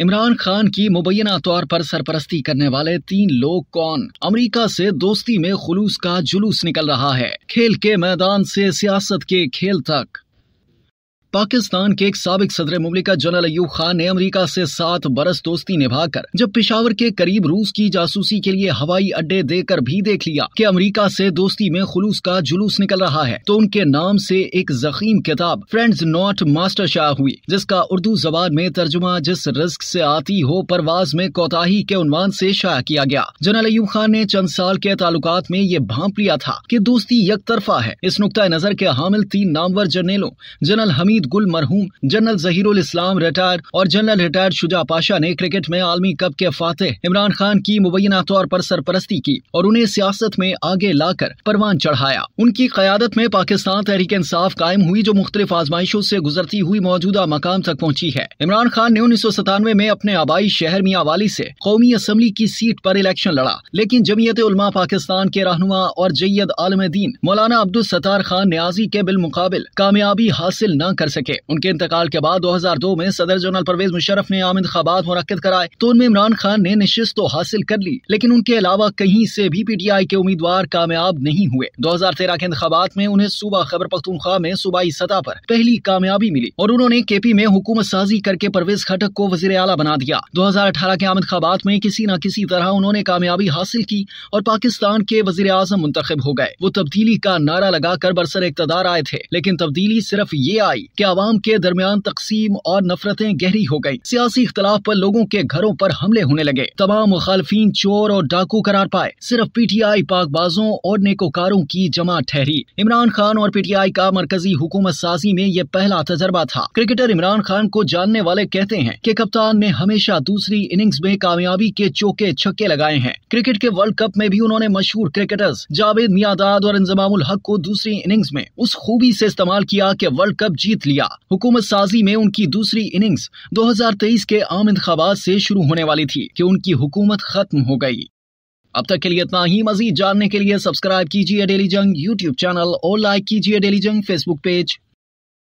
इमरान खान की मुबैना तौर पर सरपरस्ती करने वाले तीन लोग कौन अमेरिका से दोस्ती में खुलूस का जुलूस निकल रहा है खेल के मैदान से सियासत के खेल तक पाकिस्तान के एक सबक सदर मुमलिका जनरल अयूब खान ने अमरीका से सात बरस दोस्ती निभाकर जब पिशावर के करीब रूस की जासूसी के लिए हवाई अड्डे देकर भी देख लिया कि अमरीका से दोस्ती में खुलूस का जुलूस निकल रहा है तो उनके नाम से एक जखीम किताब फ्रेंड्स नॉट मास्टर शाह हुई जिसका उर्दू जबान में तर्जुमा जिस रिस्क से आती हो परवाज में कोताही के उनवान से शाया किया गया जनरल अयूब खान ने चंद साल के ताल्लुकात में ये भांप लिया था की दोस्ती यक तरफा है इस नुकता नजर के हामिल तीन नामवर जर्नेलों जनरल हमीद शहीद गुल मरहूम जनरल जहीरुल इस्लाम रिटायर और जनरल रिटायर्ड शुजा पाशा ने क्रिकेट में आलमी कप के फाते इमरान खान की मुबैना तौर पर सरपरस्ती की और उन्हें सियासत में आगे लाकर परवान चढ़ाया उनकी क्यादत में पाकिस्तान तहरीक इंसाफ कायम हुई जो मुख्तलिफ आजमाइशों ऐसी गुजरती हुई मौजूदा मकाम तक पहुँची है इमरान खान ने उन्नीस सौ सतानवे में अपने आबाई शहर मियाँ वाली ऐसी कौमी असम्बली की सीट आरोप इलेक्शन लड़ा लेकिन जमीयत उलमा पाकिस्तान के रहनुमा और जैयद आलम दीन मौलाना अब्दुल सतार खान न्याजी के बिल मुकाबिल कामयाबी हासिल न कर सके उनके इंतकाल के बाद 2002 में सदर जनरल परवेज मुशरफ ने आम इंतबात मुनद कराए तो उनमें इमरान खान ने नशस्त तो हासिल कर ली लेकिन उनके अलावा कहीं से भी आई के उम्मीदवार कामयाब नहीं हुए तेरह के इंतबात में उन्हें सुबह खबर पख्तुनख्वा में सूबाई सतह पर पहली कामयाबी मिली और उन्होंने के पी में हुकूमत साजी करके परवेज खटक को वजीर अला बना दिया दो हजार अठारह के आम इंतबात में किसी न किसी तरह उन्होंने कामयाबी हासिल की और पाकिस्तान के वजीर अजम मुंतब हो गए वो तब्दीली का नारा लगाकर बरसर इकतदार आए थे लेकिन तब्दीली सिर्फ ये आई कि आवाम के दरमियान तकसीम और नफरतें गहरी हो गयी सियासी इख्तलाफ आरोप लोगों के घरों आरोप हमले होने लगे तमाम मुखालफी चोर और डाकू करार पाए सिर्फ पी टी आई पाकबाजों और नेकोकारों की जमा ठहरी इमरान खान और पी टी आई का मरकजी हुकूमत साजी में ये पहला तजर्बा था क्रिकेटर इमरान खान को जानने वाले कहते हैं की कप्तान ने हमेशा दूसरी इनिंग्स में कामयाबी के चौके छक्के लगाए हैं क्रिकेट के वर्ल्ड कप में भी उन्होंने मशहूर क्रिकेटर्स जावेद मियादाद और इंजमाम हक को दूसरी इनिंग्स में उस खूबी ऐसी इस्तेमाल किया के वर्ल्ड कप जीत लिया लिया हुकूमत साजी में उनकी दूसरी इनिंग्स 2023 के आम इंतबात से शुरू होने वाली थी कि उनकी हुकूमत खत्म हो गई अब तक के लिए इतना ही मजीद जानने के लिए सब्सक्राइब कीजिए डेली जंग यूट्यूब चैनल और लाइक कीजिए डेली जंग फेसबुक पेज